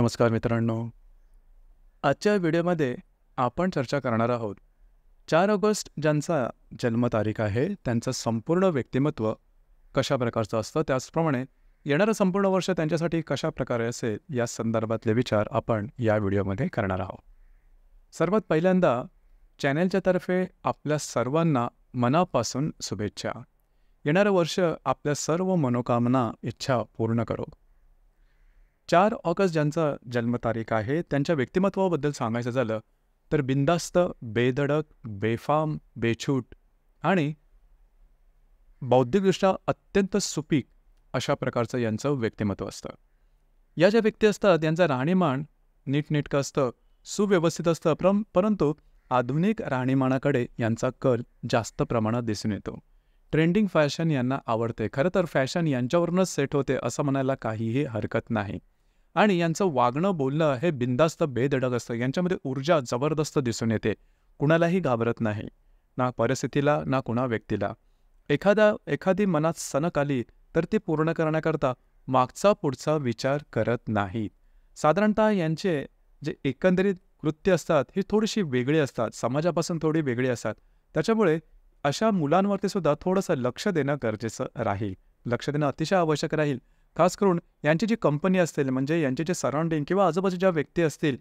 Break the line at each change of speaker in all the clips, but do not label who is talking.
नमस्कार मित्रांनो आजच्या व्हिडिओमध्ये आपण चर्चा करणार आहोत चार ऑगस्ट ज्यांचा जन्मतारीख आहे त्यांचं संपूर्ण व्यक्तिमत्व कशा प्रकारचं असतं त्याचप्रमाणे येणारं संपूर्ण वर्ष त्यांच्यासाठी कशा प्रकारे असेल या संदर्भातले विचार आपण या व्हिडिओमध्ये करणार आहोत सर्वात पहिल्यांदा चॅनेलच्यातर्फे तर्फे आपल्या सर्वांना मनापासून शुभेच्छा येणारं वर्ष आपल्या सर्व मनोकामना इच्छा पूर्ण करो चार ऑगस्ट ज्यांचा जन्मतारीख आहे त्यांच्या व्यक्तिमत्वाबद्दल सांगायचं झालं तर बिंदास्त बेधडक बेफाम बेछूट आणि बौद्धिकदृष्ट्या अत्यंत सुपीक अशा प्रकारचं यांचं व्यक्तिमत्व असतं या ज्या व्यक्ती असतात यांचं राहणीमान नीटनेटकं असतं सुव्यवस्थित असतं प्रम परंतु आधुनिक राहणीमानाकडे यांचा कल जास्त प्रमाणात दिसून येतो ट्रेंडिंग फॅशन यांना आवडते खरं तर फॅशन यांच्यावरूनच सेट होते असं म्हणायला काहीही हरकत नाही आणि यांचं वागणं बोलणं हे बिंदास्त बेधडक असतं यांच्यामध्ये ऊर्जा जबरदस्त दिसून येते कुणालाही घाबरत नाही ना परिस्थितीला ना कुणा व्यक्तीला एखादा एखादी मनात सनक आली तर ती पूर्ण करण्याकरता मागचा पुढचा विचार करत नाहीत साधारणतः यांचे जे एकंदरीत कृत्य असतात ही थोडीशी वेगळी असतात समाजापासून थोडी वेगळी असतात त्याच्यामुळे अशा मुलांवरती सुद्धा थोडंसं लक्ष देणं गरजेचं राहील लक्ष देणं अतिशय आवश्यक राहील खास करून यांची जी कंपनी असतील म्हणजे यांचे जे सराउंडिंग किंवा आजूबाजू ज्या व्यक्ती असतील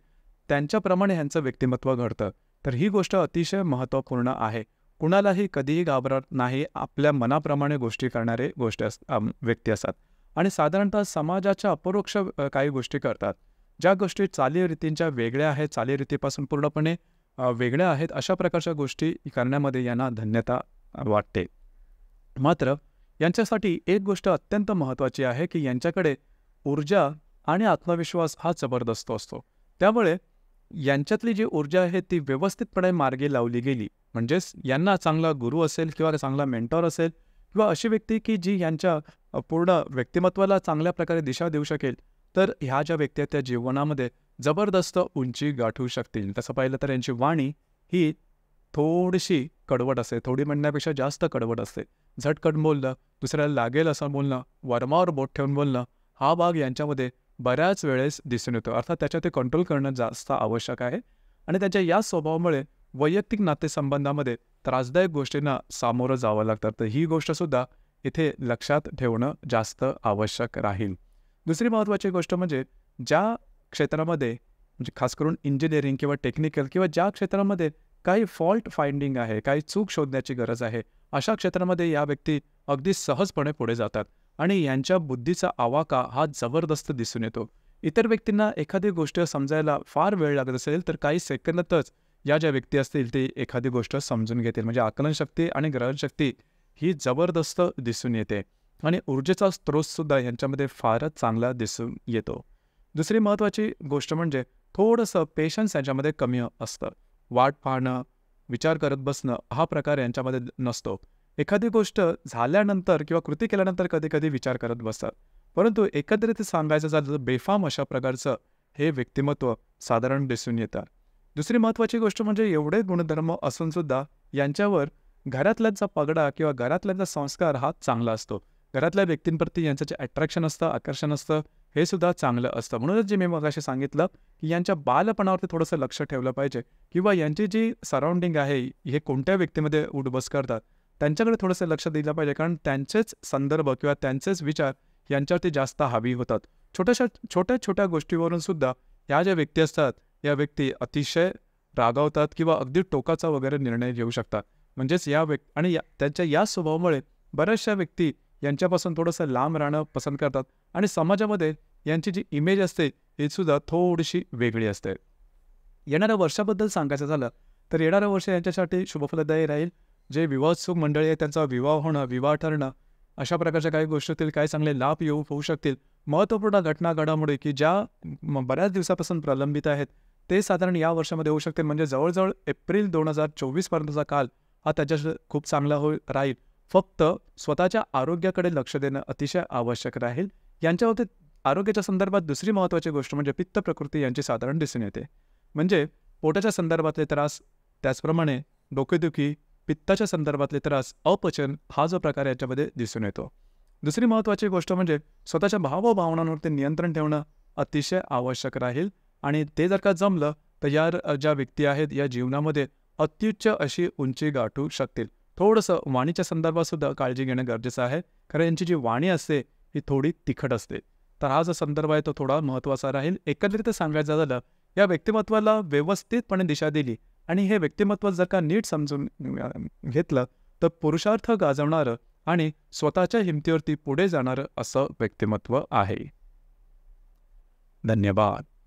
त्यांच्याप्रमाणे ह्यांचं व्यक्तिमत्व घडतं तर ही गोष्ट अतिशय महत्त्वपूर्ण आहे कुणालाही कधीही घाबरत नाही आपल्या मनाप्रमाणे गोष्टी करणारे गोष्टी अस व्यक्ती असतात आणि साधारणतः समाजाच्या अपरोक्ष काही गोष्टी करतात ज्या गोष्टी चालीरीतींच्या वेगळ्या आहेत चालीरीतीपासून पूर्णपणे वेगळ्या आहेत अशा प्रकारच्या गोष्टी करण्यामध्ये यांना धन्यता वाटते मात्र यांच्यासाठी एक गोष्ट अत्यंत महत्त्वाची आहे की यांच्याकडे ऊर्जा आणि आत्मविश्वास हा जबरदस्त असतो त्यामुळे यांच्यातली जी ऊर्जा आहे ती व्यवस्थितपणे मार्गे लावली गेली म्हणजेच यांना चांगला गुरु असेल किंवा चांगला मेंटॉर असेल किंवा अशी व्यक्ती की जी यांच्या पूर्ण व्यक्तिमत्वाला चांगल्या प्रकारे दिशा देऊ शकेल तर ह्या ज्या व्यक्ती त्या जीवनामध्ये जबरदस्त उंची गाठू शकतील तसं पाहिलं तर यांची वाणी ही थोडीशी कडवट असते थोडी म्हणण्यापेक्षा जास्त कडवट असते झटकट बोलणं दुसऱ्याला लागेल असं बोलणं वर्मावर बोट ठेवून बोलणं हा भाग यांच्यामध्ये बऱ्याच वेळेस दिसून येतो अर्थात त्याच्यात ते कंट्रोल करणं जास्त आवश्यक आहे आणि त्यांच्या या स्वभावामुळे वैयक्तिक नातेसंबंधामध्ये त्रासदायक गोष्टींना सामोरं जावं लागतं तर ही गोष्टसुद्धा इथे लक्षात ठेवणं जास्त आवश्यक राहील दुसरी महत्त्वाची गोष्ट म्हणजे ज्या क्षेत्रामध्ये म्हणजे खास करून इंजिनिअरिंग किंवा टेक्निकल किंवा ज्या क्षेत्रामध्ये काही फॉल्ट फाइंडिंग आहे काही चूक शोधण्याची गरज आहे अशा क्षेत्रामध्ये या व्यक्ती अगदी सहजपणे पुढे जातात आणि यांच्या बुद्धीचा आवाका हा जबरदस्त दिसून येतो इतर व्यक्तींना एखादी गोष्ट समजायला फार वेळ लागत असेल तर काही सेकंदातच या ज्या व्यक्ती असतील ते एखादी गोष्ट समजून घेतील म्हणजे आकलनशक्ती आणि ग्रहणशक्ती ही जबरदस्त दिसून येते आणि ऊर्जेचा स्रोतसुद्धा यांच्यामध्ये फारच चांगला दिसून येतो दुसरी महत्त्वाची गोष्ट म्हणजे थोडंसं पेशन्स यांच्यामध्ये कमी असतं वाट पाहणं विचार करत बसणं हा प्रकार यांच्यामध्ये नसतो एखादी गोष्ट झाल्यानंतर किंवा कृती केल्यानंतर कधी कधी विचार करत बसतात परंतु एकत्रित सांगायचं झालं तर बेफाम अशा प्रकारचं हे व्यक्तिमत्व साधारण दिसून येतात दुसरी महत्त्वाची गोष्ट म्हणजे एवढे गुणधर्म असूनसुद्धा यांच्यावर घरातल्यांचा पगडा किंवा घरातल्यांचा संस्कार हा चांगला असतो घरातल्या व्यक्तींप्रती यांचं जे अट्रॅक्शन असतं आकर्षण असतं हे सुद्धा चांगलं असतं म्हणूनच जे मी मगाशी सांगितलं की यांच्या बालपणावरती थोडंसं लक्ष ठेवलं पाहिजे किंवा यांची जी सराउंडिंग आहे हे कोणत्या व्यक्तीमध्ये उडबस करतात त्यांच्याकडे थोडंसं लक्ष दिलं पाहिजे कारण त्यांचेच संदर्भ किंवा त्यांचेच विचार यांच्यावरती जास्त हावी होतात छोट्याशा छोट्या छोट्या गोष्टीवरून सुद्धा ह्या ज्या व्यक्ती असतात या व्यक्ती अतिशय रागावतात किंवा अगदी टोकाचा वगैरे निर्णय घेऊ शकतात म्हणजेच या व्यक् आणि या त्यांच्या या स्वभावामुळे बऱ्याचशा व्यक्ती यांच्यापासून थोडंसं लांब राहणं पसंत करतात आणि समाजामध्ये यांची जी इमेज असते ही सुद्धा थोडीशी वेगळी असते येणाऱ्या वर्षाबद्दल सांगायचं झालं तर येणारं वर्ष यांच्यासाठी शुभफलदायी राहील जे विवाहोत्सुक मंडळी आहे त्यांचा विवाह होणं विवाह ठरणं अशा प्रकारच्या काही गोष्टीतील काही चांगले लाभ येऊ होऊ शकतील महत्त्वपूर्ण घटना घडामुळे की ज्या बऱ्याच दिवसापासून प्रलंबित आहेत ते साधारण या वर्षामध्ये होऊ शकते म्हणजे जवळजवळ एप्रिल दोन हजार चोवीसपर्यंतचा काल हा त्याच्या खूप चांगला होईल राहील फक्त स्वतःच्या आरोग्याकडे लक्ष देणं अतिशय आवश्यक राहील यांच्यावरती आरोग्याच्या संदर्भात दुसरी महत्त्वाची गोष्ट म्हणजे पित्त प्रकृती यांची साधारण दिसून येते म्हणजे पोटाच्या संदर्भातले त्रास त्याचप्रमाणे डोकेदुखी पित्ताच्या संदर्भातले त्रास अपचन हा जो प्रकार याच्यामध्ये दिसून येतो दुसरी महत्त्वाची गोष्ट म्हणजे स्वतःच्या भावभावनांवरती नियंत्रण ठेवणं अतिशय आवश्यक राहील आणि ते जर का जमलं तर या ज्या व्यक्ती आहेत या जीवनामध्ये अत्युच्च अशी उंची गाठू शकतील थोडंसं वाणीच्या संदर्भातसुद्धा काळजी घेणं गरजेचं आहे कारण यांची जी वाणी असते ही थोडी तिखट असते तर हा जो संदर्भ आहे तो थोडा महत्त्वाचा राहील एकंदरीत सांगायचं झालं या व्यक्तिमत्वाला व्यवस्थितपणे दिशा दिली आणि हे व्यक्तिमत्व जर का नीट समजून घेतलं तर पुरुषार्थ गाजवणारं आणि स्वतःच्या हिमतीवरती पुढे जाणारं असं व्यक्तिमत्व आहे धन्यवाद